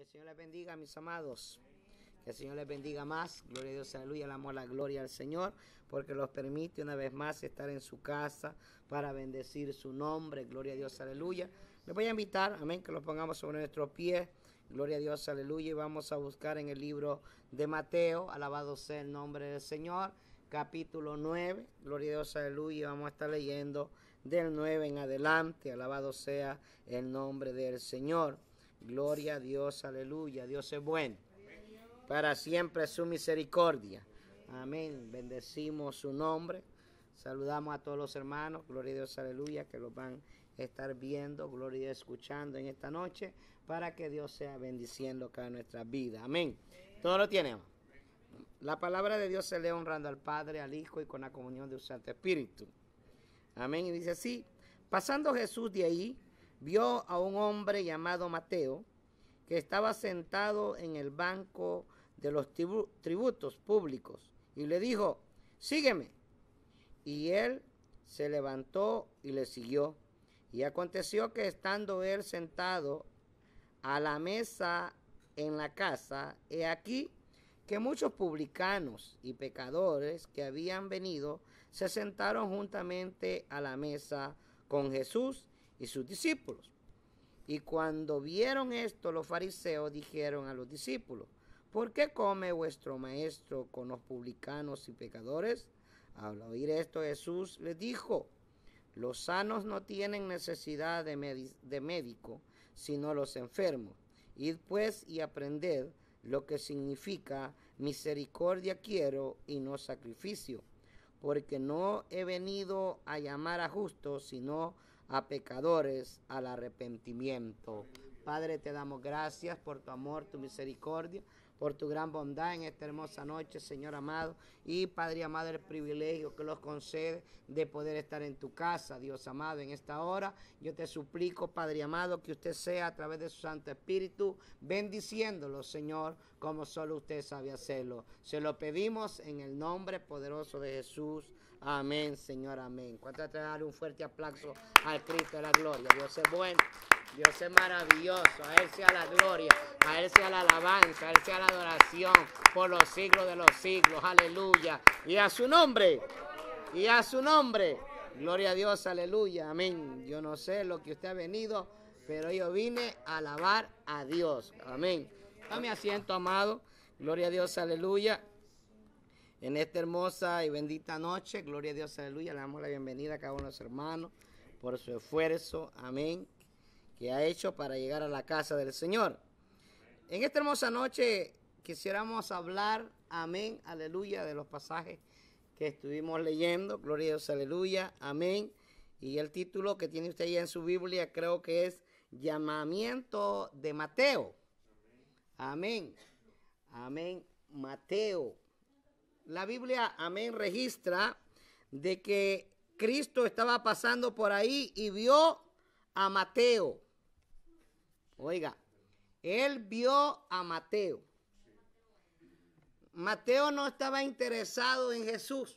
Que el Señor les bendiga, mis amados. Que el Señor les bendiga más. Gloria a Dios, aleluya. la gloria al Señor porque los permite una vez más estar en su casa para bendecir su nombre. Gloria a Dios, aleluya. Les voy a invitar, amén, que lo pongamos sobre nuestros pies. Gloria a Dios, aleluya. Y vamos a buscar en el libro de Mateo, alabado sea el nombre del Señor, capítulo 9. Gloria a Dios, aleluya. Vamos a estar leyendo del 9 en adelante. Alabado sea el nombre del Señor. Gloria a Dios, aleluya. Dios es bueno. Para siempre su misericordia. Amén. Bendecimos su nombre. Saludamos a todos los hermanos. Gloria a Dios, aleluya, que los van a estar viendo, gloria a escuchando en esta noche, para que Dios sea bendiciendo cada nuestra vida. Amén. Todo lo tenemos. La palabra de Dios se lee honrando al Padre, al Hijo y con la comunión de un Santo Espíritu. Amén. Y dice así, pasando Jesús de ahí, vio a un hombre llamado Mateo que estaba sentado en el banco de los tributos públicos y le dijo, sígueme. Y él se levantó y le siguió. Y aconteció que estando él sentado a la mesa en la casa, he aquí que muchos publicanos y pecadores que habían venido se sentaron juntamente a la mesa con Jesús y sus discípulos. Y cuando vieron esto, los fariseos dijeron a los discípulos, ¿por qué come vuestro maestro con los publicanos y pecadores? Al oír esto Jesús les dijo, los sanos no tienen necesidad de, de médico, sino los enfermos. Id pues y aprended lo que significa misericordia quiero y no sacrificio, porque no he venido a llamar a justos, sino a a pecadores al arrepentimiento. Padre, te damos gracias por tu amor, tu misericordia, por tu gran bondad en esta hermosa noche, Señor amado. Y Padre amado, el privilegio que los concede de poder estar en tu casa, Dios amado, en esta hora. Yo te suplico, Padre amado, que usted sea a través de su Santo Espíritu, bendiciéndolo, Señor, como solo usted sabe hacerlo. Se lo pedimos en el nombre poderoso de Jesús. Amén, Señor, amén. ¿Cuánto te dar un fuerte aplauso al Cristo de la gloria? Dios es bueno, Dios es maravilloso. A Él sea la gloria, a Él sea la alabanza, a Él sea la adoración por los siglos de los siglos. Aleluya. Y a su nombre, y a su nombre. Gloria a Dios, aleluya, amén. Yo no sé lo que usted ha venido, pero yo vine a alabar a Dios. Amén. Dame asiento, amado. Gloria a Dios, aleluya en esta hermosa y bendita noche. Gloria a Dios, aleluya. Le damos la bienvenida a cada uno de los hermanos por su esfuerzo, amén, que ha hecho para llegar a la casa del Señor. En esta hermosa noche quisiéramos hablar, amén, aleluya, de los pasajes que estuvimos leyendo. Gloria a Dios, aleluya, amén. Y el título que tiene usted ya en su Biblia creo que es Llamamiento de Mateo. Amén. Amén. Mateo la Biblia, amén, registra de que Cristo estaba pasando por ahí y vio a Mateo. Oiga, él vio a Mateo. Mateo no estaba interesado en Jesús.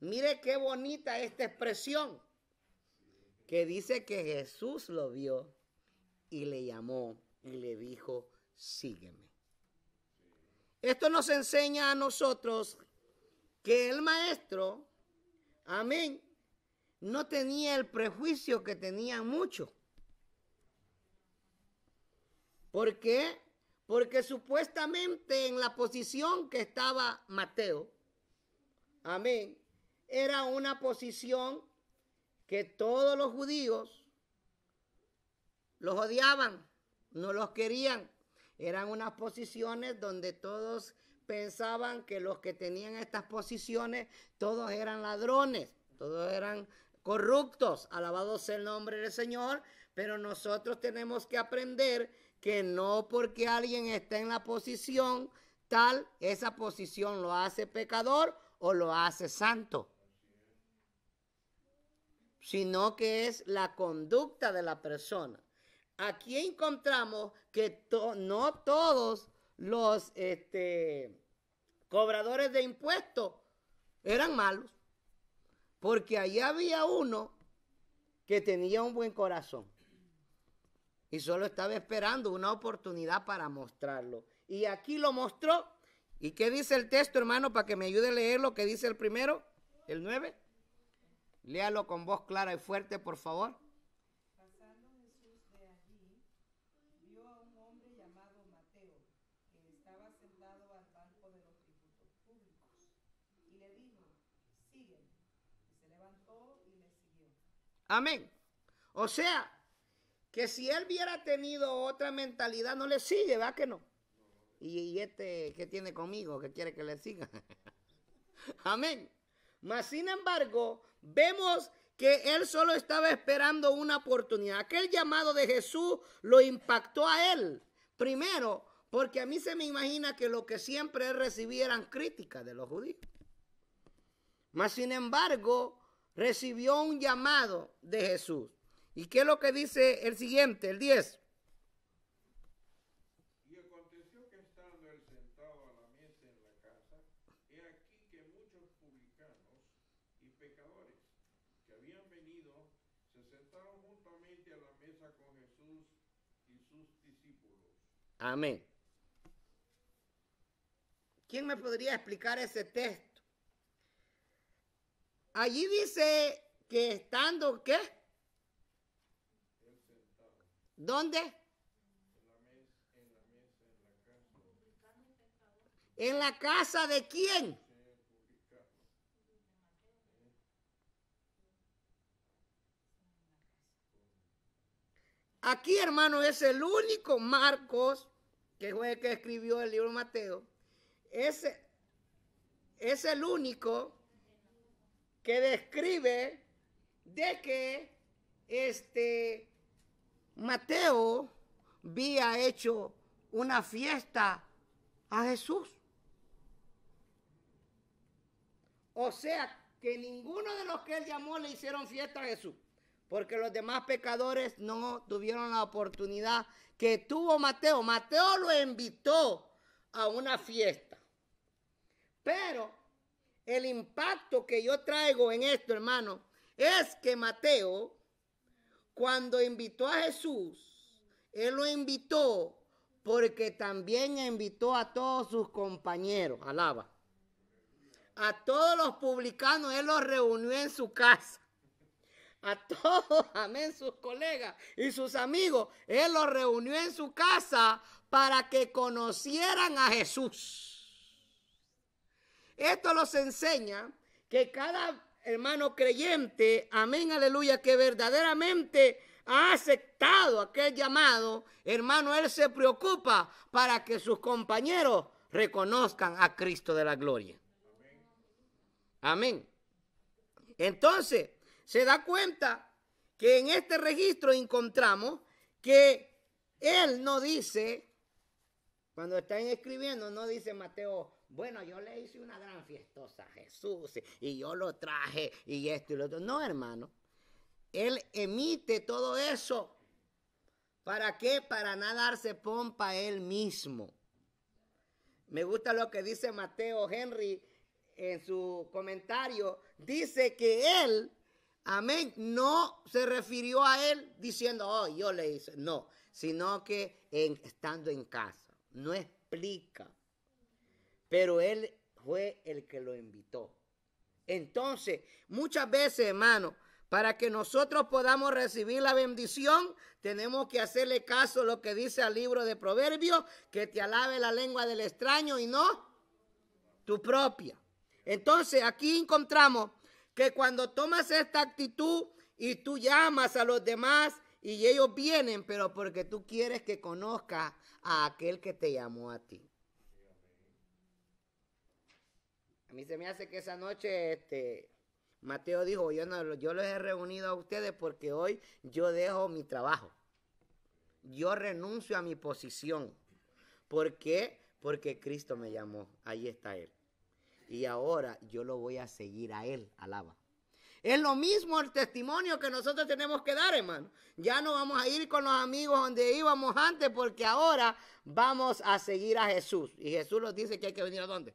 Mire qué bonita esta expresión que dice que Jesús lo vio y le llamó y le dijo, sígueme. Esto nos enseña a nosotros que el maestro, amén, no tenía el prejuicio que tenían muchos. ¿Por qué? Porque supuestamente en la posición que estaba Mateo, amén, era una posición que todos los judíos los odiaban, no los querían. Eran unas posiciones donde todos pensaban que los que tenían estas posiciones, todos eran ladrones, todos eran corruptos. Alabado sea el nombre del Señor, pero nosotros tenemos que aprender que no porque alguien esté en la posición tal, esa posición lo hace pecador o lo hace santo, sino que es la conducta de la persona aquí encontramos que no todos los este, cobradores de impuestos eran malos, porque allí había uno que tenía un buen corazón y solo estaba esperando una oportunidad para mostrarlo. Y aquí lo mostró. ¿Y qué dice el texto, hermano, para que me ayude a leer lo que dice el primero, el 9? Léalo con voz clara y fuerte, por favor. Amén. O sea, que si él hubiera tenido otra mentalidad, no le sigue, ¿verdad que no? Y, este que tiene conmigo, que quiere que le siga. Amén. Mas, sin embargo, vemos que él solo estaba esperando una oportunidad. Aquel llamado de Jesús lo impactó a él. Primero, porque a mí se me imagina que lo que siempre él recibía eran críticas de los judíos. Mas, sin embargo, recibió un llamado de Jesús. ¿Y qué es lo que dice el siguiente, el 10? Y aconteció que estando él sentado a la mesa en la casa, he aquí que muchos publicanos y pecadores que habían venido se sentaron juntamente a la mesa con Jesús y sus discípulos. Amén. ¿Quién me podría explicar ese texto? Allí dice que estando, ¿qué? ¿Dónde? ¿En la casa de quién? Aquí, hermano, es el único Marcos, que fue el que escribió el libro Mateo, es, es el único que describe de que este Mateo había hecho una fiesta a Jesús. O sea, que ninguno de los que él llamó le hicieron fiesta a Jesús, porque los demás pecadores no tuvieron la oportunidad que tuvo Mateo. Mateo lo invitó a una fiesta. Pero el impacto que yo traigo en esto, hermano, es que Mateo, cuando invitó a Jesús, él lo invitó porque también invitó a todos sus compañeros, alaba. A todos los publicanos, él los reunió en su casa. A todos, amén, sus colegas y sus amigos, él los reunió en su casa para que conocieran a Jesús. Esto los enseña que cada hermano creyente, amén, aleluya, que verdaderamente ha aceptado aquel llamado, hermano, él se preocupa para que sus compañeros reconozcan a Cristo de la gloria. Amén. Entonces, se da cuenta que en este registro encontramos que él no dice, cuando están escribiendo, no dice Mateo bueno, yo le hice una gran fiestosa a Jesús y yo lo traje y esto y lo otro. No, hermano. Él emite todo eso. ¿Para qué? Para nada darse pompa él mismo. Me gusta lo que dice Mateo Henry en su comentario. Dice que él, amén, no se refirió a él diciendo, oh, yo le hice. No, sino que en, estando en casa. No explica pero él fue el que lo invitó. Entonces, muchas veces, hermano, para que nosotros podamos recibir la bendición, tenemos que hacerle caso a lo que dice el libro de Proverbios, que te alabe la lengua del extraño y no tu propia. Entonces, aquí encontramos que cuando tomas esta actitud y tú llamas a los demás y ellos vienen, pero porque tú quieres que conozca a aquel que te llamó a ti. se me hace que esa noche, este, Mateo dijo, yo, no, yo los he reunido a ustedes porque hoy yo dejo mi trabajo. Yo renuncio a mi posición. ¿Por qué? Porque Cristo me llamó. Ahí está Él. Y ahora yo lo voy a seguir a Él. Alaba. Es lo mismo el testimonio que nosotros tenemos que dar, hermano. Ya no vamos a ir con los amigos donde íbamos antes porque ahora vamos a seguir a Jesús. Y Jesús nos dice que hay que venir a dónde?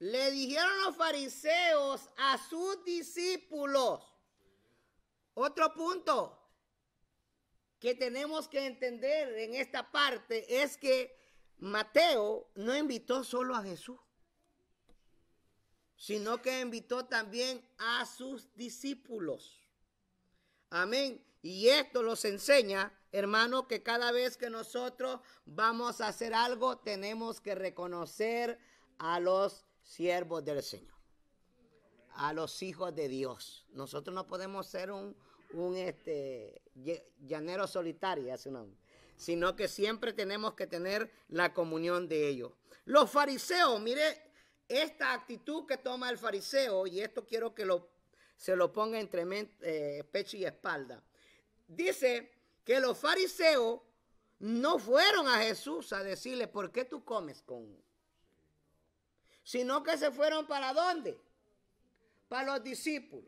le dijeron los fariseos a sus discípulos. Otro punto que tenemos que entender en esta parte es que Mateo no invitó solo a Jesús, sino que invitó también a sus discípulos. Amén. Y esto los enseña, hermano, que cada vez que nosotros vamos a hacer algo, tenemos que reconocer a los siervos del Señor, a los hijos de Dios. Nosotros no podemos ser un, un este, llanero solitario, sino que siempre tenemos que tener la comunión de ellos. Los fariseos, mire esta actitud que toma el fariseo, y esto quiero que lo, se lo ponga entre eh, pecho y espalda. Dice que los fariseos no fueron a Jesús a decirle, ¿por qué tú comes con, sino que se fueron para dónde? Para los discípulos.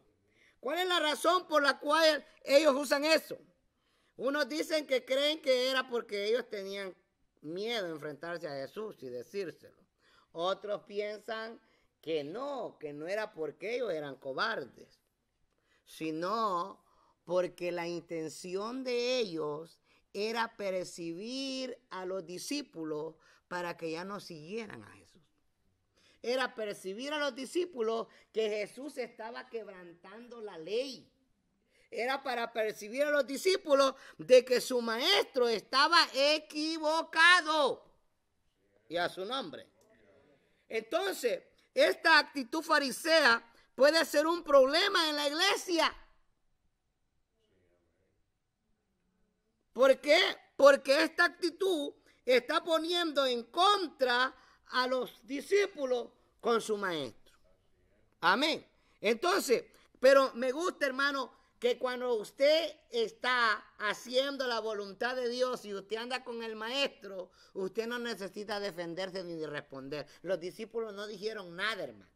¿Cuál es la razón por la cual ellos usan eso? Unos dicen que creen que era porque ellos tenían miedo de enfrentarse a Jesús y decírselo. Otros piensan que no, que no era porque ellos eran cobardes, sino porque la intención de ellos era percibir a los discípulos para que ya no siguieran a Jesús era percibir a los discípulos que Jesús estaba quebrantando la ley. Era para percibir a los discípulos de que su maestro estaba equivocado. Y a su nombre. Entonces, esta actitud farisea puede ser un problema en la iglesia. ¿Por qué? Porque esta actitud está poniendo en contra a los discípulos con su maestro. Amén. Entonces, pero me gusta, hermano, que cuando usted está haciendo la voluntad de Dios y usted anda con el maestro, usted no necesita defenderse ni responder. Los discípulos no dijeron nada, hermano.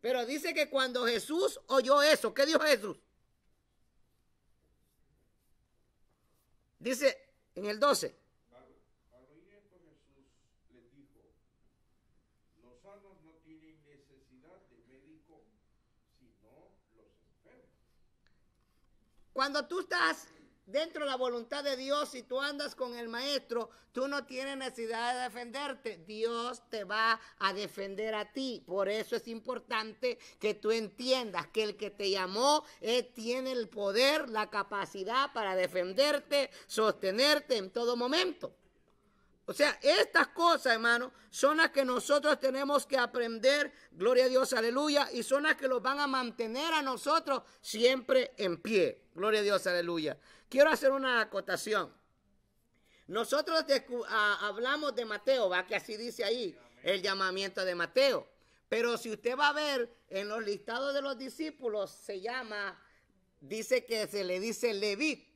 Pero dice que cuando Jesús oyó eso, ¿qué dijo Jesús? Dice en el 12, Cuando tú estás dentro de la voluntad de Dios y tú andas con el maestro, tú no tienes necesidad de defenderte. Dios te va a defender a ti. Por eso es importante que tú entiendas que el que te llamó tiene el poder, la capacidad para defenderte, sostenerte en todo momento. O sea, estas cosas, hermano, son las que nosotros tenemos que aprender, gloria a Dios, aleluya, y son las que los van a mantener a nosotros siempre en pie, gloria a Dios, aleluya. Quiero hacer una acotación. Nosotros hablamos de Mateo, va que así dice ahí el llamamiento de Mateo, pero si usted va a ver en los listados de los discípulos, se llama, dice que se le dice Leví,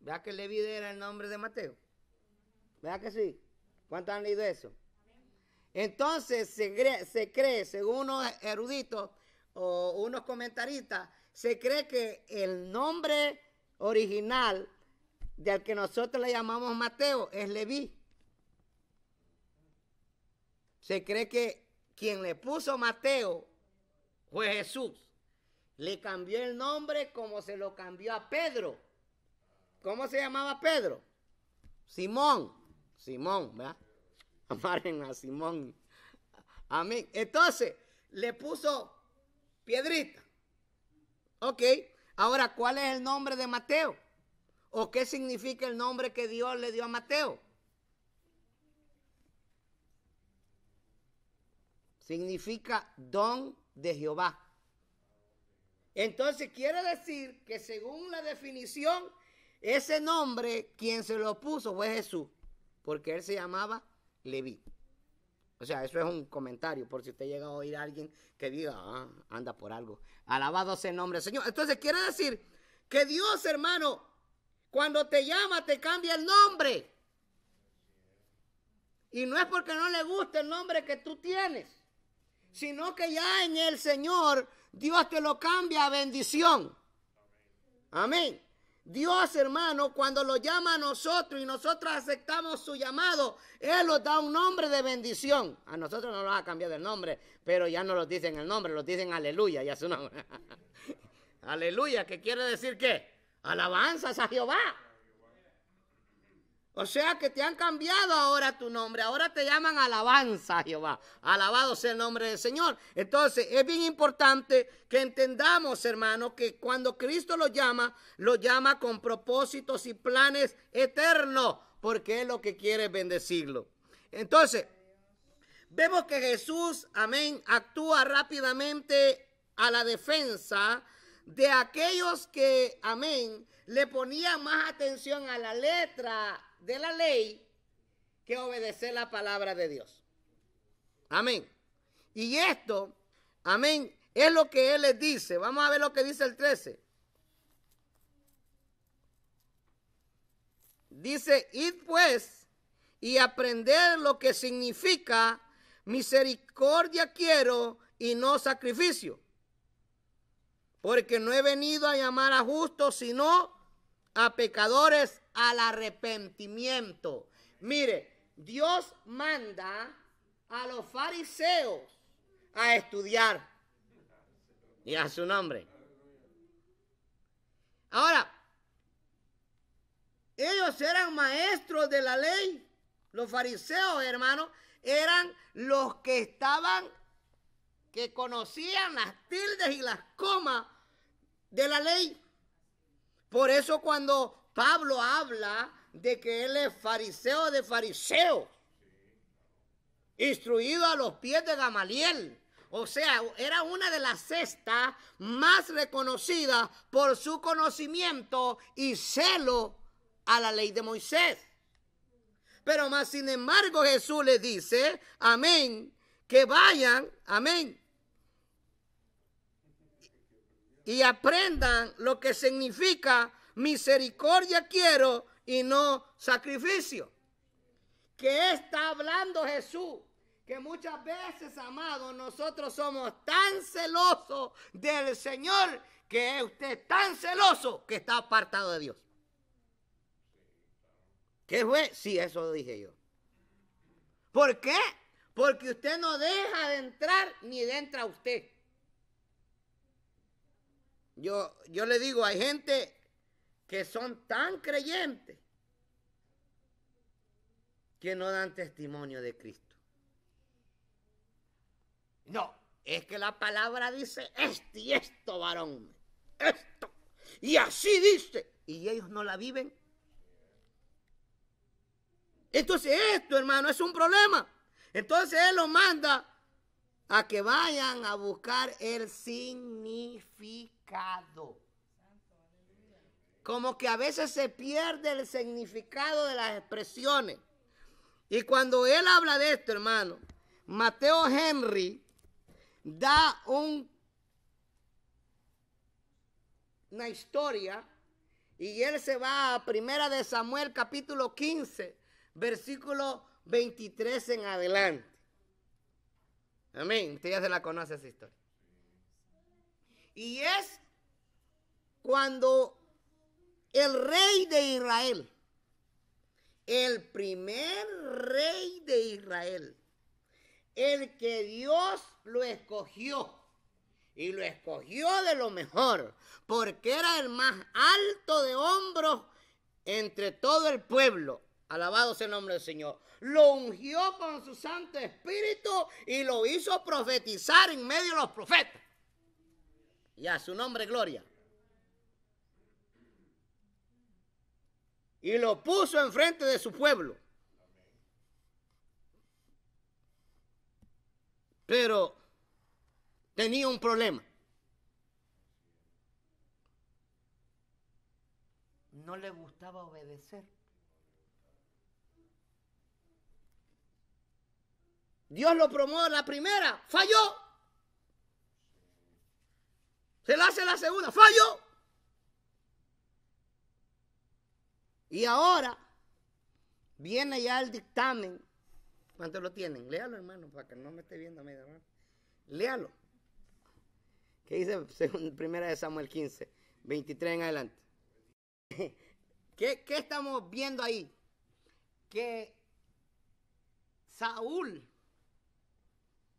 vea que Leví era el nombre de Mateo. ¿Verdad que sí? ¿Cuántos han leído eso? Entonces se cree, se cree según unos eruditos o unos comentaristas, se cree que el nombre original del que nosotros le llamamos Mateo es Leví. Se cree que quien le puso Mateo fue Jesús. Le cambió el nombre como se lo cambió a Pedro. ¿Cómo se llamaba Pedro? Simón. Simón, ¿verdad? Amaren a Simón. A Entonces, le puso piedrita. Ok. Ahora, ¿cuál es el nombre de Mateo? ¿O qué significa el nombre que Dios le dio a Mateo? Significa don de Jehová. Entonces quiere decir que según la definición, ese nombre, quien se lo puso fue Jesús porque él se llamaba Levi. O sea, eso es un comentario, por si usted llega a oír a alguien que diga, ah, anda por algo. Alabado sea el nombre del Señor. Entonces quiere decir que Dios, hermano, cuando te llama, te cambia el nombre. Y no es porque no le guste el nombre que tú tienes, sino que ya en el Señor Dios te lo cambia a bendición. Amén. Dios, hermano, cuando lo llama a nosotros y nosotros aceptamos su llamado, Él nos da un nombre de bendición. A nosotros no nos ha cambiado el nombre, pero ya no nos dicen el nombre, lo dicen aleluya y aleluya, que quiere decir qué? Alabanzas a Jehová. O sea que te han cambiado ahora tu nombre, ahora te llaman alabanza, Jehová. Alabado sea el nombre del Señor. Entonces es bien importante que entendamos, hermano, que cuando Cristo lo llama, lo llama con propósitos y planes eternos, porque es lo que quiere bendecirlo. Entonces, vemos que Jesús, amén, actúa rápidamente a la defensa de aquellos que, amén, le ponían más atención a la letra de la ley que obedecer la palabra de Dios. Amén. Y esto, amén, es lo que Él les dice. Vamos a ver lo que dice el 13. Dice, id pues y aprender lo que significa misericordia quiero y no sacrificio. Porque no he venido a llamar a justos, sino a pecadores al arrepentimiento. Mire, Dios manda a los fariseos a estudiar. Y a su nombre. Ahora, ellos eran maestros de la ley. Los fariseos, hermanos, eran los que estaban, que conocían las tildes y las comas de la ley. Por eso cuando Pablo habla de que él es fariseo de fariseo. instruido a los pies de Gamaliel. O sea, era una de las cestas más reconocidas por su conocimiento y celo a la ley de Moisés. Pero más, sin embargo, Jesús le dice, amén, que vayan, amén, y aprendan lo que significa misericordia quiero y no sacrificio. ¿Qué está hablando Jesús? Que muchas veces, amados, nosotros somos tan celosos del Señor que usted es tan celoso que está apartado de Dios. ¿Qué fue? Sí, eso dije yo. ¿Por qué? Porque usted no deja de entrar ni de entra usted. Yo, yo le digo, hay gente que son tan creyentes que no dan testimonio de Cristo. No, es que la palabra dice esto y esto, varón. Esto. Y así dice. Y ellos no la viven. Entonces esto, hermano, es un problema. Entonces Él los manda a que vayan a buscar el significado como que a veces se pierde el significado de las expresiones. Y cuando él habla de esto, hermano, Mateo Henry da una historia y él se va a Primera de Samuel capítulo 15, versículo 23 en adelante. Amén. Usted ya se la conoce esa historia. Y es cuando el rey de Israel. El primer rey de Israel. El que Dios lo escogió. Y lo escogió de lo mejor. Porque era el más alto de hombros entre todo el pueblo. Alabado sea el nombre del Señor. Lo ungió con su Santo Espíritu y lo hizo profetizar en medio de los profetas. Y a su nombre, gloria. y lo puso enfrente de su pueblo. Pero tenía un problema. No le gustaba obedecer. Dios lo promueve la primera, falló. Se la hace la segunda, falló. Y ahora viene ya el dictamen. ¿Cuánto lo tienen? Léalo, hermano, para que no me esté viendo a mí, hermano. Léalo. ¿Qué dice según primera de Samuel 15, 23 en adelante? ¿Qué, ¿Qué estamos viendo ahí? Que Saúl,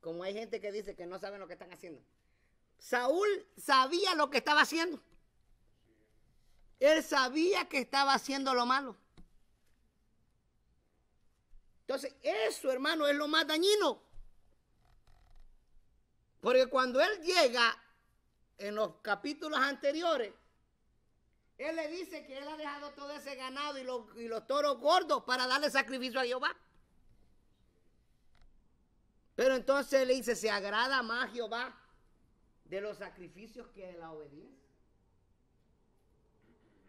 como hay gente que dice que no saben lo que están haciendo, Saúl sabía lo que estaba haciendo. Él sabía que estaba haciendo lo malo. Entonces, eso, hermano, es lo más dañino. Porque cuando él llega en los capítulos anteriores, él le dice que él ha dejado todo ese ganado y los, toros gordos para darle sacrificio a Jehová. Pero entonces le dice, se agrada más Jehová de los sacrificios que de la obediencia.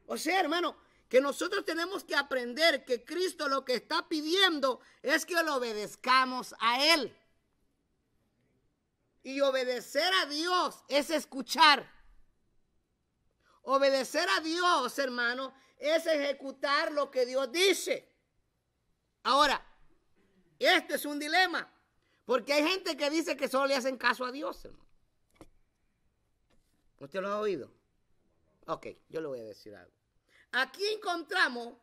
O sea, hermano, que nosotros tenemos que aprender que Cristo lo que está pidiendo es que lo obedezcamos a Él. Y obedecer a Dios es escuchar. Obedecer a Dios, hermano, es ejecutar lo que Dios dice. Ahora, este es un dilema, porque hay gente que dice que solo le hacen caso a Dios, hermano. ¿Usted lo ha oído? Ok, yo le voy a decir algo aquí encontramos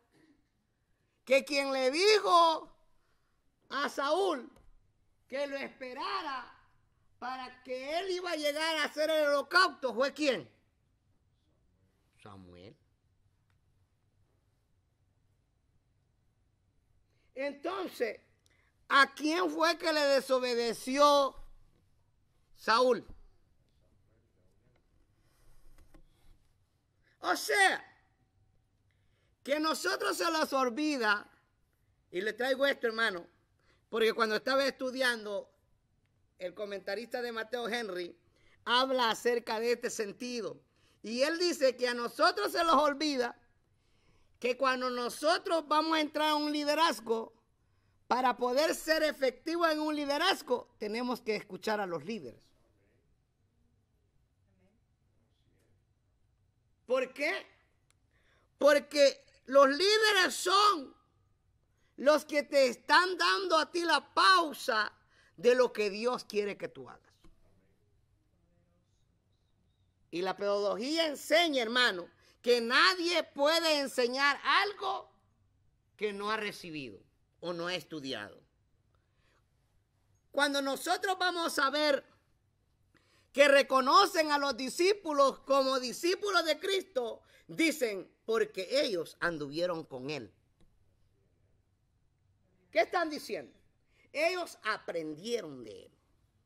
que quien le dijo a Saúl que lo esperara para que él iba a llegar a hacer el holocausto fue quién? Samuel. Entonces, ¿a quién fue que le desobedeció Saúl? O sea, que nosotros se los olvida, y le traigo esto, hermano, porque cuando estaba estudiando, el comentarista de Mateo Henry habla acerca de este sentido. Y él dice que a nosotros se los olvida que cuando nosotros vamos a entrar a un liderazgo, para poder ser efectivo en un liderazgo, tenemos que escuchar a los líderes. ¿Por qué? Porque los líderes son los que te están dando a ti la pausa de lo que Dios quiere que tú hagas. Y la pedagogía enseña, hermano, que nadie puede enseñar algo que no ha recibido o no ha estudiado. Cuando nosotros vamos a ver que reconocen a los discípulos como discípulos de Cristo, dicen, porque ellos anduvieron con él. ¿Qué están diciendo? Ellos aprendieron de él.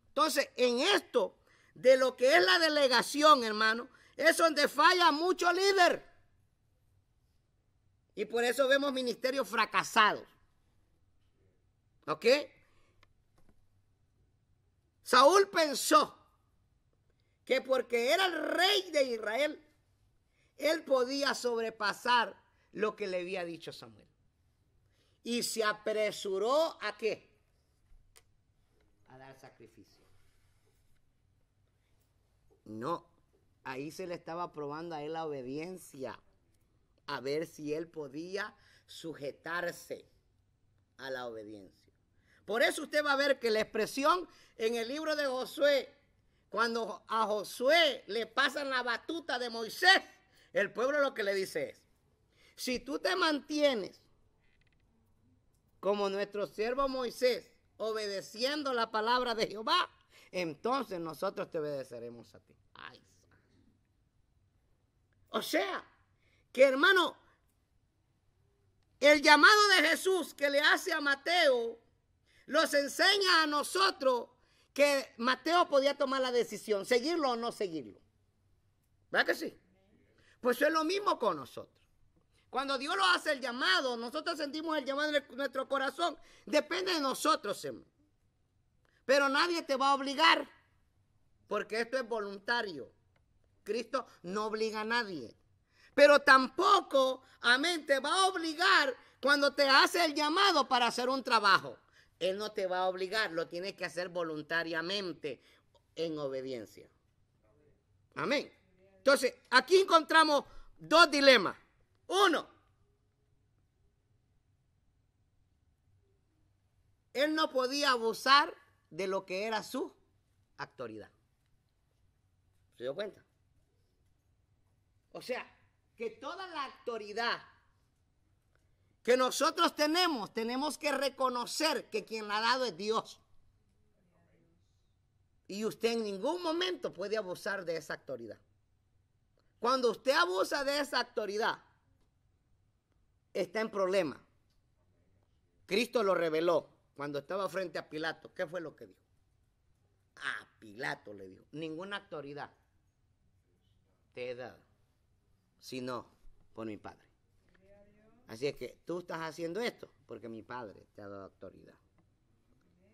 Entonces, en esto de lo que es la delegación, hermano, es donde falla mucho líder. Y por eso vemos ministerios fracasados. ¿Ok? Saúl pensó que porque era el rey de Israel, él podía sobrepasar lo que le había dicho Samuel. Y se apresuró a qué? A dar sacrificio. No, ahí se le estaba probando a él la obediencia, a ver si él podía sujetarse a la obediencia. Por eso usted va a ver que la expresión en el libro de Josué, cuando a Josué le pasan la batuta de Moisés, el pueblo lo que le dice es, si tú te mantienes como nuestro siervo Moisés, obedeciendo la palabra de Jehová, entonces nosotros te obedeceremos a ti. o sea, que hermano, el llamado de Jesús que le hace a Mateo, los enseña a nosotros que Mateo podía tomar la decisión, seguirlo o no seguirlo. ¿Verdad que sí? Pues es lo mismo con nosotros. Cuando Dios lo hace el llamado, nosotros sentimos el llamado en nuestro corazón. Depende de nosotros, Pero nadie te va a obligar, porque esto es voluntario. Cristo no obliga a nadie. Pero tampoco, amén, te va a obligar cuando te hace el llamado para hacer un trabajo. Él no te va a obligar, lo tienes que hacer voluntariamente en obediencia. Amén. Entonces, aquí encontramos dos dilemas. Uno, él no podía abusar de lo que era su autoridad. ¿Se dio cuenta? O sea, que toda la autoridad que nosotros tenemos, tenemos que reconocer que quien la ha dado es Dios. Y usted en ningún momento puede abusar de esa autoridad. Cuando usted abusa de esa autoridad, está en problema. Cristo lo reveló cuando estaba frente a Pilato. ¿Qué fue lo que dijo? A Pilato le dijo, ninguna autoridad te he dado, sino por mi Padre. Así es que tú estás haciendo esto porque mi Padre te ha dado autoridad.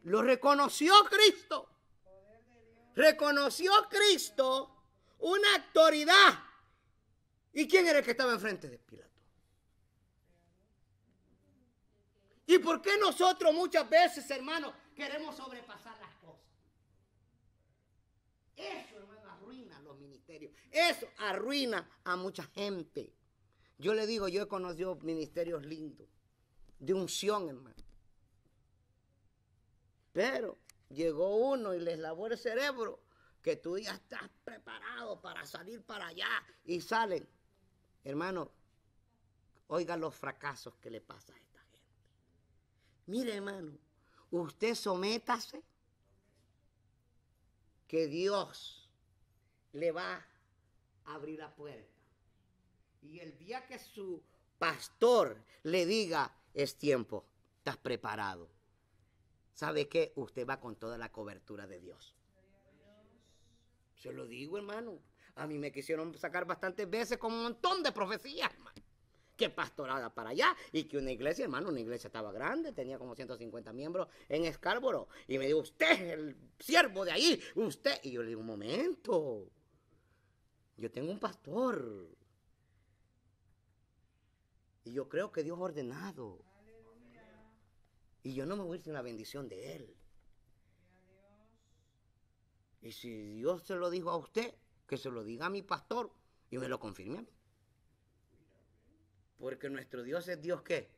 Lo reconoció Cristo. Reconoció Cristo una autoridad ¿Y quién era el que estaba enfrente de Pilato? ¿Y por qué nosotros muchas veces, hermanos, queremos sobrepasar las cosas? Eso, hermano, arruina los ministerios. Eso arruina a mucha gente. Yo le digo, yo he conocido ministerios lindos, de unción, hermano. Pero llegó uno y les lavó el cerebro que tú ya estás preparado para salir para allá y salen Hermano, oiga los fracasos que le pasa a esta gente. Mire, hermano, usted sométase que Dios le va a abrir la puerta. Y el día que su pastor le diga, es tiempo, estás preparado. ¿Sabe qué? Usted va con toda la cobertura de Dios. Se lo digo, hermano. A mí me quisieron sacar bastantes veces con un montón de profecías, Que pastorada para allá y que una iglesia, hermano, una iglesia estaba grande, tenía como 150 miembros en Escárboro. Y me dijo, usted es el siervo de ahí, usted. Y yo le digo, un momento, yo tengo un pastor. Y yo creo que Dios ha ordenado. Y yo no me voy a ir sin la bendición de Él. Y si Dios se lo dijo a usted, que se lo diga a mi pastor y me lo confirme a mí. Porque nuestro Dios es Dios qué.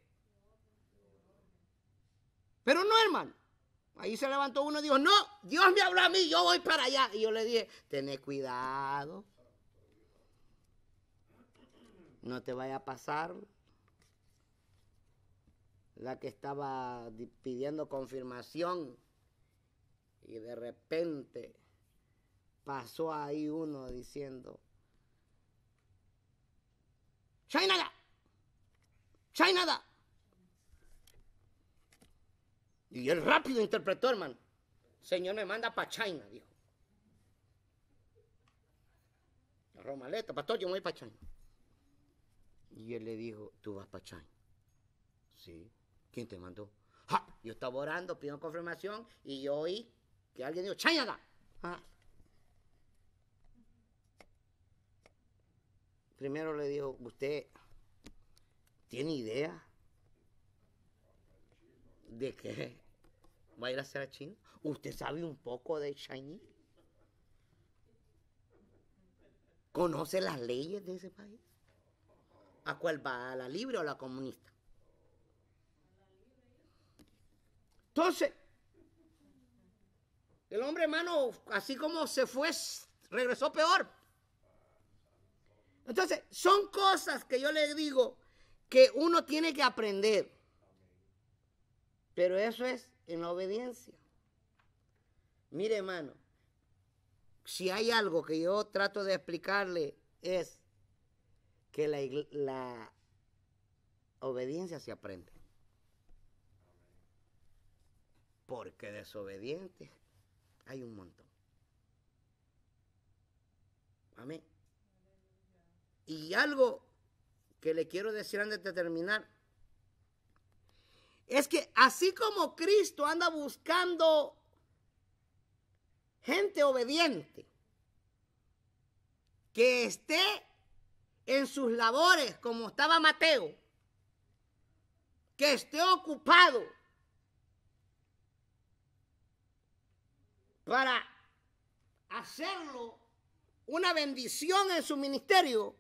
Pero no, hermano. Ahí se levantó uno y dijo, no, Dios me habla a mí, yo voy para allá. Y yo le dije, ...tené cuidado. No te vaya a pasar la que estaba pidiendo confirmación y de repente pasó ahí uno diciendo, ¡Chainada! ¡Chainada! Y él rápido interpretó, hermano. Señor me manda para China, dijo. Romaleta, pastor, yo me voy para China. Y él le dijo, tú vas para China. Sí. ¿Quién te mandó? Yo estaba orando, pido confirmación y yo oí que alguien dijo, China. Ah. Primero le digo, ¿usted tiene idea de que va a ir a hacer a China? ¿Usted sabe un poco de shiny ¿Conoce las leyes de ese país? ¿A cuál va? ¿A la libre o a la comunista? Entonces, el hombre, hermano, así como se fue, regresó peor. Entonces, son cosas que yo le digo que uno tiene que aprender. Pero eso es en la obediencia. Mire, hermano, si hay algo que yo trato de explicarle es que la, obediencia se aprende. Porque desobedientes hay un montón. Amén. Y algo que le quiero decir antes de terminar, es que así como Cristo anda buscando gente obediente, que esté en sus labores como estaba Mateo, que esté ocupado para hacerlo una bendición en su ministerio,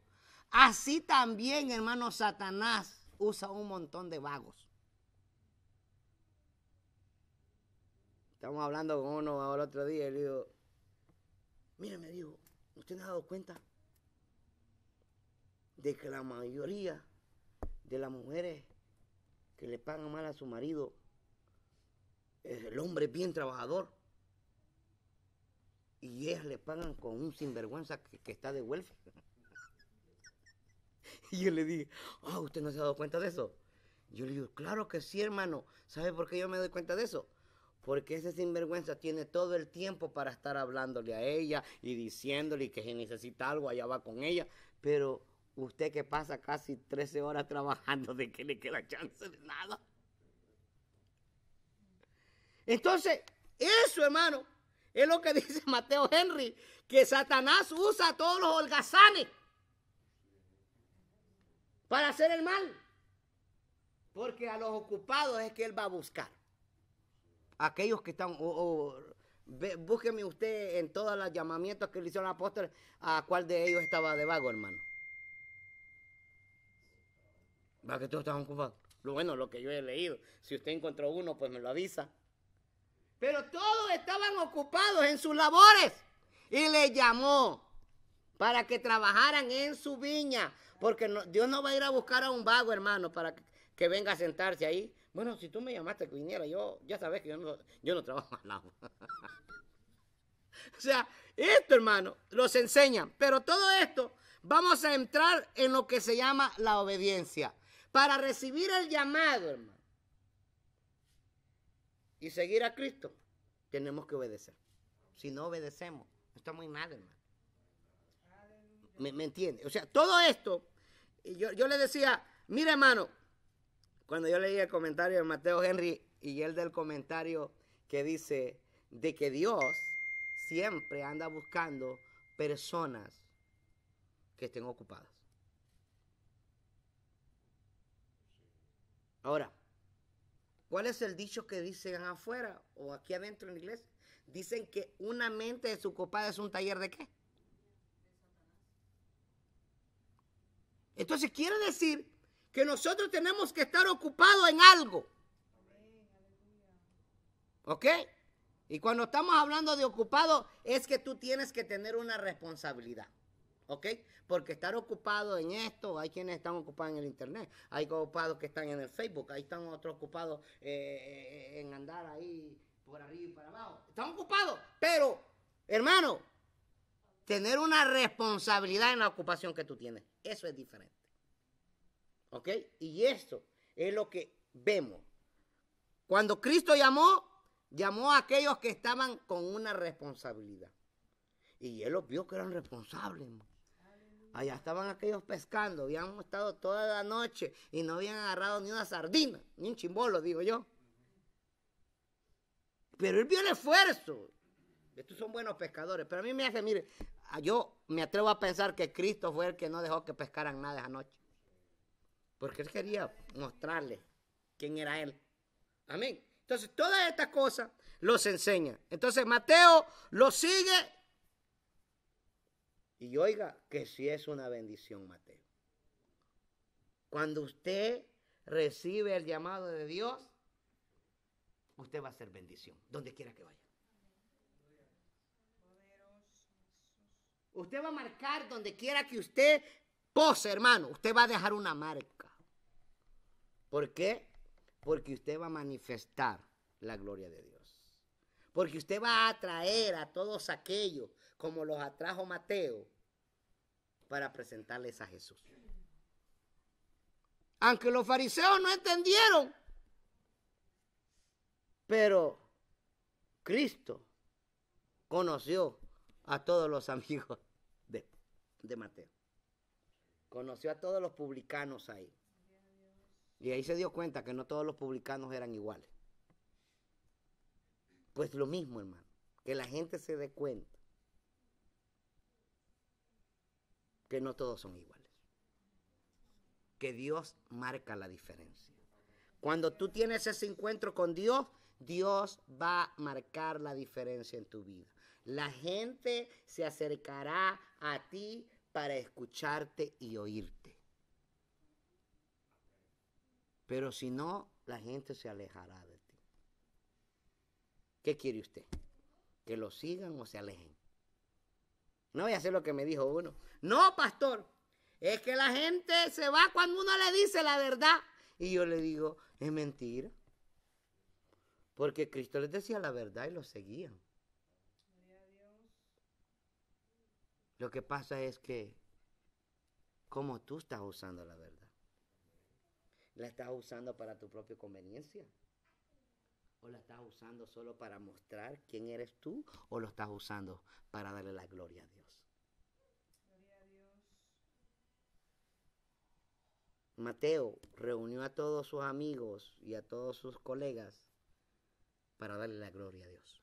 Así también, hermano, Satanás usa un montón de vagos. Estamos hablando con uno el otro día y le digo, mire, me dijo, ¿usted no ha dado cuenta de que la mayoría de las mujeres que le pagan mal a su marido, es el hombre bien trabajador, y ellas le pagan con un sinvergüenza que, está de welfare? Y yo le dije, ah, ¿usted no se ha dado cuenta de eso? Yo le digo, claro que sí, hermano. ¿Sabe por qué yo me doy cuenta de eso? Porque ese sinvergüenza tiene todo el tiempo para estar hablándole a ella y diciéndole que si necesita algo, allá va con ella. Pero usted que pasa casi 13 horas trabajando, ¿de qué le queda chance de nada? Entonces, eso, hermano, es lo que dice Mateo Henry, que Satanás usa todos los holgazanes para hacer el mal. Porque a los ocupados es que él va a buscar. Aquellos que están, búsqueme usted en todos los llamamientos que le hizo el apóstol, a cuál de ellos estaba de vago, hermano. Va que todos estaban ocupados. Lo bueno, lo que yo he leído. Si usted encontró uno, pues me lo avisa. Pero todos estaban ocupados en sus labores. Y le llamó para que trabajaran en su viña, porque Dios no va a ir a buscar a un vago, hermano, para que, venga a sentarse ahí. Bueno, si tú me llamaste que viniera, yo ya sabes que yo no, trabajo al lado. o sea, esto, hermano, los enseñan, pero todo esto vamos a entrar en lo que se llama la obediencia. Para recibir el llamado, hermano, y seguir a Cristo, tenemos que obedecer. Si no obedecemos, está muy mal, hermano. ¿Me, entiende? O sea, todo esto, yo, yo le decía, mira hermano, cuando yo leí el comentario de Mateo Henry y el del comentario que dice de que Dios siempre anda buscando personas que estén ocupadas. Ahora, ¿cuál es el dicho que dicen afuera o aquí adentro en inglés Dicen que una mente desocupada es un taller de qué? Entonces quiere decir que nosotros tenemos que estar ocupados en algo. ¿Ok? Y cuando estamos hablando de ocupado, es que tú tienes que tener una responsabilidad. ¿Ok? Porque estar ocupado en esto, hay quienes están ocupados en el Internet, hay ocupados que están en el Facebook, hay están otros ocupados eh, eh, en andar ahí por arriba y para abajo. Están ocupados, pero hermano, tener una responsabilidad en la ocupación que tú tienes. Eso es diferente. ¿Ok? Y eso... es lo que vemos. Cuando Cristo llamó, llamó a aquellos que estaban con una responsabilidad. Y él los vio que eran responsables. Allá estaban aquellos pescando, habían estado toda la noche y no habían agarrado ni una sardina, ni un chimbolo, digo yo. Pero él vio el esfuerzo. Estos son buenos pescadores, pero a mí me hace, mire, yo me atrevo a pensar que Cristo fue el que no dejó que pescaran nada esa noche. Porque él quería mostrarle quién era él. Amén. Entonces, todas estas cosas los enseña. Entonces, Mateo lo sigue. Y oiga, que si es una bendición, Mateo. Cuando usted recibe el llamado de Dios, usted va a ser bendición, donde quiera que vaya. Usted va a marcar donde quiera que usted pose, hermano. Usted va a dejar una marca. ¿Por qué? Porque usted va a manifestar la gloria de Dios. Porque usted va a atraer a todos aquellos como los atrajo Mateo para presentarles a Jesús. Aunque los fariseos no entendieron, pero Cristo conoció a todos los amigos de Mateo. Conoció a todos los publicanos ahí. Y ahí se dio cuenta que no todos los publicanos eran iguales. Pues lo mismo, hermano, que la gente se dé cuenta que no todos son iguales. Que Dios marca la diferencia. Cuando tú tienes ese encuentro con Dios, Dios va a marcar la diferencia en tu vida. La gente se acercará a ti para escucharte y oírte. Pero si no, la gente se alejará de ti. ¿Qué quiere usted? ¿Que lo sigan o se alejen? No voy a hacer lo que me dijo uno. No, pastor. Es que la gente se va cuando uno le dice la verdad. Y yo le digo, es mentira. Porque Cristo les decía la verdad y lo seguían. Lo que pasa es que ¿cómo tú estás usando la verdad, la estás usando para tu propia conveniencia. ¿O la estás usando solo para mostrar quién eres tú? ¿O lo estás usando para darle la Gloria a Dios. Mateo reunió a todos sus amigos y a todos sus colegas para darle la gloria a Dios.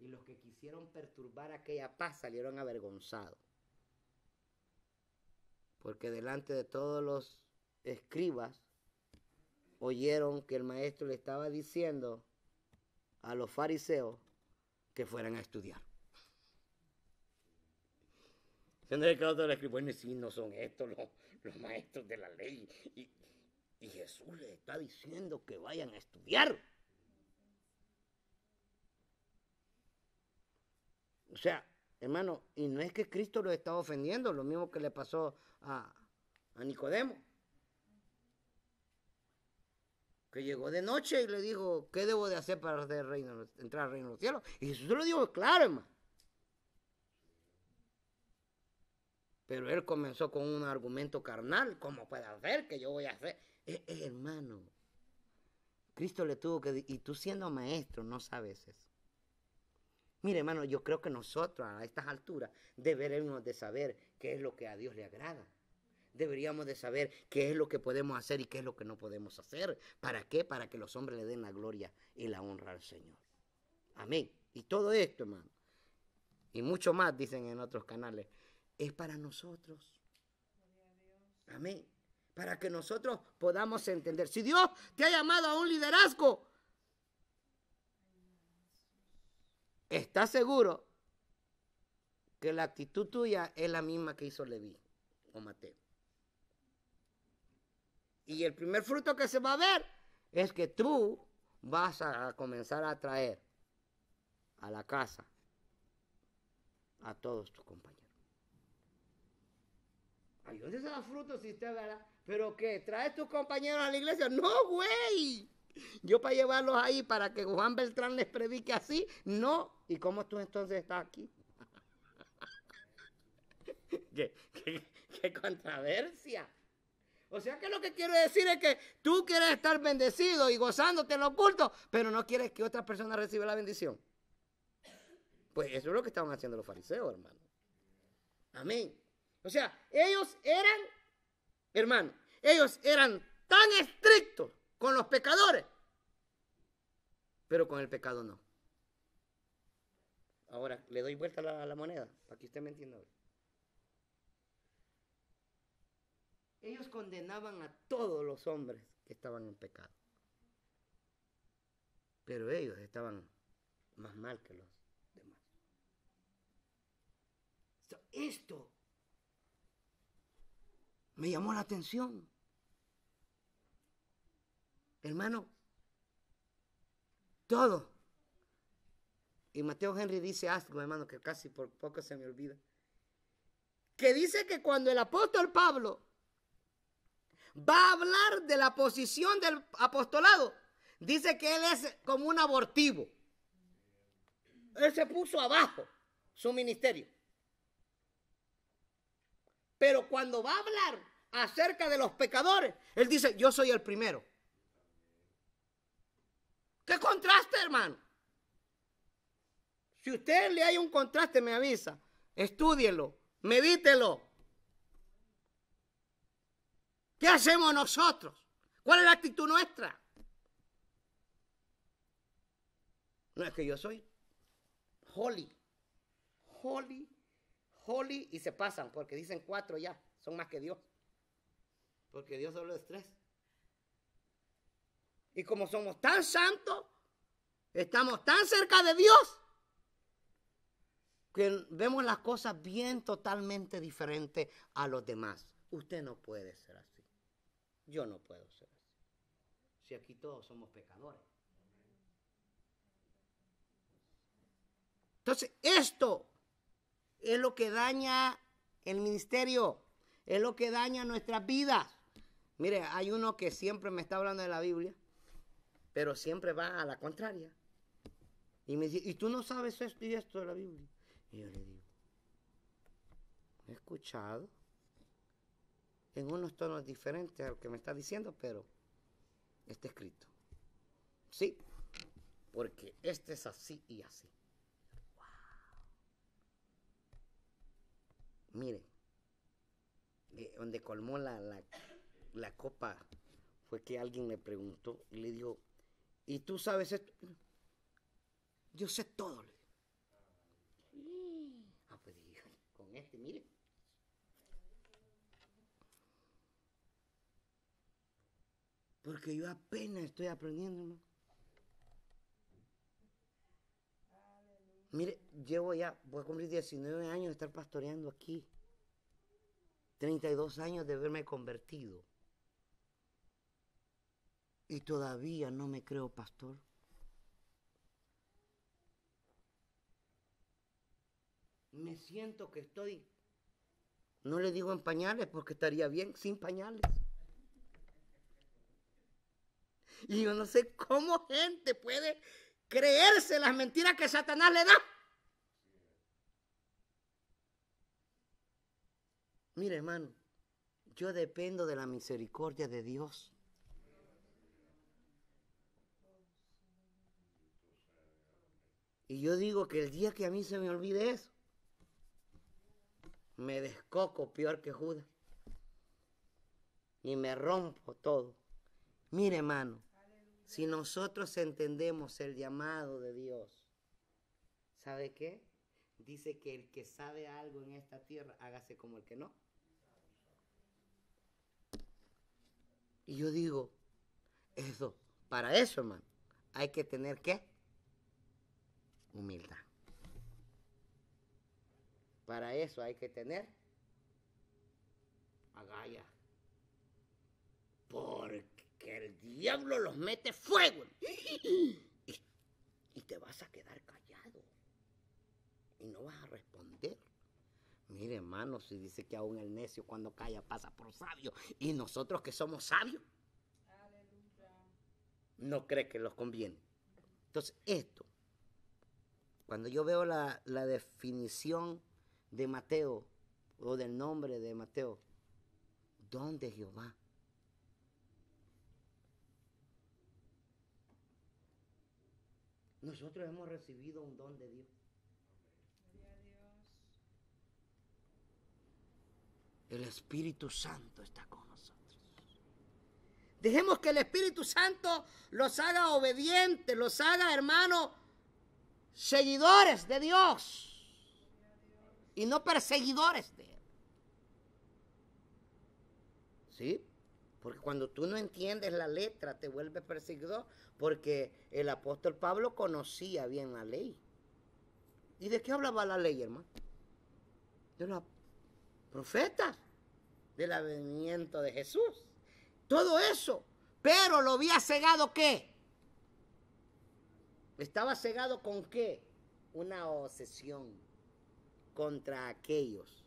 y los que quisieron perturbar aquella paz salieron avergonzados. Porque delante de todos los escribas oyeron que el maestro le estaba diciendo a los fariseos que fueran a estudiar. Se han no son estos los, maestros de la ley. Y, y Jesús les está diciendo que vayan a estudiar. O sea, hermano, y no es que Cristo lo está ofendiendo, lo mismo que le pasó a, Nicodemo. Que llegó de noche y le dijo, ¿qué debo de hacer para entrar al reino de los cielos? Y Jesús lo dijo, claro, hermano. Pero él comenzó con un argumento carnal, ¿cómo puede hacer que yo voy a hacer? Eh, eh, hermano, Cristo le tuvo que... Y tú siendo maestro no sabes eso. Mire, hermano, yo creo que nosotros a estas alturas deberíamos de saber qué es lo que a Dios le agrada. Deberíamos de saber qué es lo que podemos hacer y qué es lo que no podemos hacer. ¿Para qué? Para que los hombres le den la gloria y la honra al Señor. Amén. Y todo esto, hermano, y mucho más, dicen en otros canales, es para nosotros. Amén. Para que nosotros podamos entender. Si Dios te ha llamado a un liderazgo, ¿Estás seguro que la actitud tuya es la misma que hizo Leví o Mateo? Y el primer fruto que se va a ver es que tú vas a comenzar a traer a la casa a todos tus compañeros. Ay, ¿dónde se da fruto si usted, verdad? ¿Pero que ¿Traes tus compañeros a la iglesia? No, güey. Yo para llevarlos ahí para que Juan Beltrán les predique así, no. ¿Y cómo tú entonces estás aquí? ¿Qué, qué, controversia! O sea que lo que quiero decir es que tú quieres estar bendecido y gozándote en lo oculto, pero no quieres que otra persona reciba la bendición. Pues eso es lo que estaban haciendo los fariseos, hermano. Amén. O sea, ellos eran, hermano, ellos eran tan estrictos con los pecadores, pero con el pecado no. Ahora, le doy vuelta a la, moneda, para que usted me entienda. Ellos condenaban a todos los hombres que estaban en pecado. Pero ellos estaban más mal que los demás. Esto me llamó la atención. Hermano, todo. Y Mateo Henry dice algo, hermano, que casi por poco se me olvida. Que dice que cuando el apóstol Pablo va a hablar de la posición del apostolado, dice que él es como un abortivo. Él se puso abajo su ministerio. Pero cuando va a hablar acerca de los pecadores, él dice, yo soy el primero. ¿Qué contraste, hermano? Si usted le hay un contraste, me avisa. Estúdielo, medítelo. ¿Qué hacemos nosotros? ¿Cuál es la actitud nuestra? No es que yo soy holy, holy, holy y se pasan porque dicen cuatro ya, son más que Dios. Porque Dios solo es tres. Y como somos tan santos, estamos tan cerca de Dios, que vemos las cosas bien totalmente diferentes a los demás. Usted no puede ser así. Yo no puedo ser así. Si aquí todos somos pecadores. Entonces, esto es lo que daña el ministerio, es lo que daña nuestras vidas. Mire, hay uno que siempre me está hablando de la Biblia pero siempre va a la contraria. Y me dice, ¿y tú no sabes esto y esto de la Biblia? Y yo le digo, he escuchado en unos tonos diferentes a lo que me está diciendo, pero está escrito. Sí, porque este es así y así. Wow. Miren, eh, donde colmó la, la copa fue que alguien le preguntó y le dijo, y tú sabes esto. Yo sé todo. Ah, pues con este, mire. Porque yo apenas estoy aprendiendo, Mire, llevo ya, voy a cumplir 19 años de estar pastoreando aquí. 32 años de haberme convertido y todavía no me creo pastor. Me siento que estoy, no le digo en pañales porque estaría bien sin pañales. Y yo no sé cómo gente puede creerse las mentiras que Satanás le da. Mire, hermano, yo dependo de la misericordia de Dios. Y yo digo que el día que a mí se me olvide eso, me descoco peor que Judas. Y me rompo todo. Mire, hermano, si nosotros entendemos el llamado de Dios, ¿sabe qué? Dice que el que sabe algo en esta tierra, hágase como el que no. Y yo digo, eso, para eso, hermano, hay que tener qué? humildad. Para eso hay que tener agallas. Porque el diablo los mete fuego. Y, te vas a quedar callado. Y no vas a responder. Mire, hermano, si dice que aún el necio cuando calla pasa por sabio. Y nosotros que somos sabios. Aleluya. No cree que los conviene. Entonces, esto cuando yo veo la, definición de Mateo o del nombre de Mateo, don de Jehová. Nosotros hemos recibido un don de Dios. El Espíritu Santo está con nosotros. Dejemos que el Espíritu Santo los haga obedientes, los haga hermanos seguidores de Dios y no perseguidores de Él. ¿Sí? Porque cuando tú no entiendes la letra te vuelves perseguidor porque el apóstol Pablo conocía bien la ley. ¿Y de qué hablaba la ley, hermano? De los profetas, del advenimiento de Jesús. Todo eso. Pero lo había cegado qué? Estaba cegado con qué? Una obsesión contra aquellos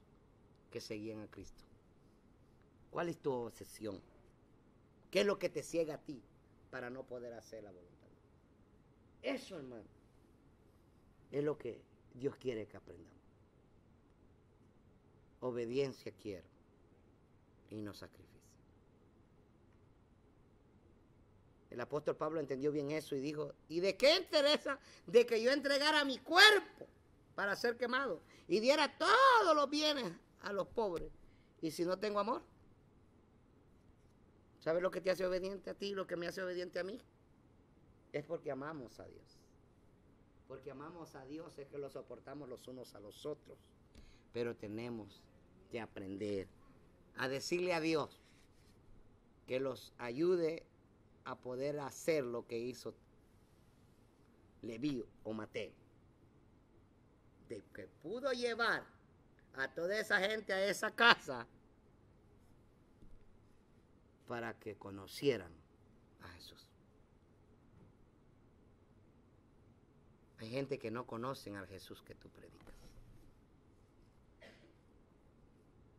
que seguían a Cristo. ¿Cuál es tu obsesión? ¿Qué es lo que te ciega a ti para no poder hacer la voluntad? Eso, hermano, es lo que Dios quiere que aprendamos. Obediencia quiero y no sacrificio. El apóstol Pablo entendió bien eso y dijo, ¿y de qué interesa de que yo entregara mi cuerpo para ser quemado y diera todos los bienes a los pobres? ¿Y si no tengo amor? ¿Sabes lo que te hace obediente a ti lo que me hace obediente a mí? Es porque amamos a Dios. Porque amamos a Dios es que lo soportamos los unos a los otros. Pero tenemos que aprender a decirle a Dios que los ayude a poder hacer lo que hizo Leví o Mateo. De que pudo llevar a toda esa gente a esa casa para que conocieran a Jesús. Hay gente que no conocen al Jesús que tú predicas.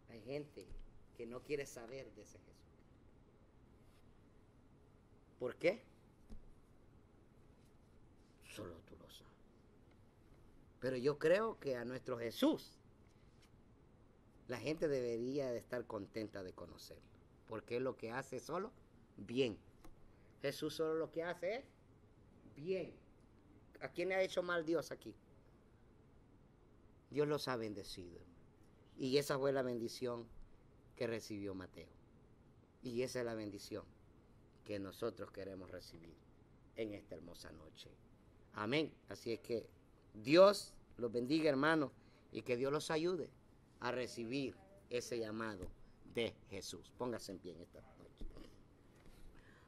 Hay gente que no quiere saber de ese Jesús. ¿Por qué? Solo tú lo sabes. Pero yo creo que a nuestro Jesús la gente debería de estar contenta de conocerlo. Porque es lo que hace solo bien. Jesús solo lo que hace es bien. ¿A quién le ha hecho mal Dios aquí? Dios los ha bendecido. Y esa fue la bendición que recibió Mateo. Y esa es la bendición que nosotros queremos recibir en esta hermosa noche. Amén. Así es que Dios los bendiga, hermanos, y que Dios los ayude a recibir ese llamado de Jesús. Póngase en pie en esta noche.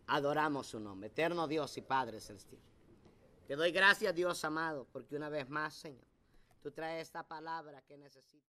Adoramos su nombre, eterno Dios y Padre celestial. Te doy gracias, Dios amado, porque una vez más, Señor, tú traes esta palabra que necesito.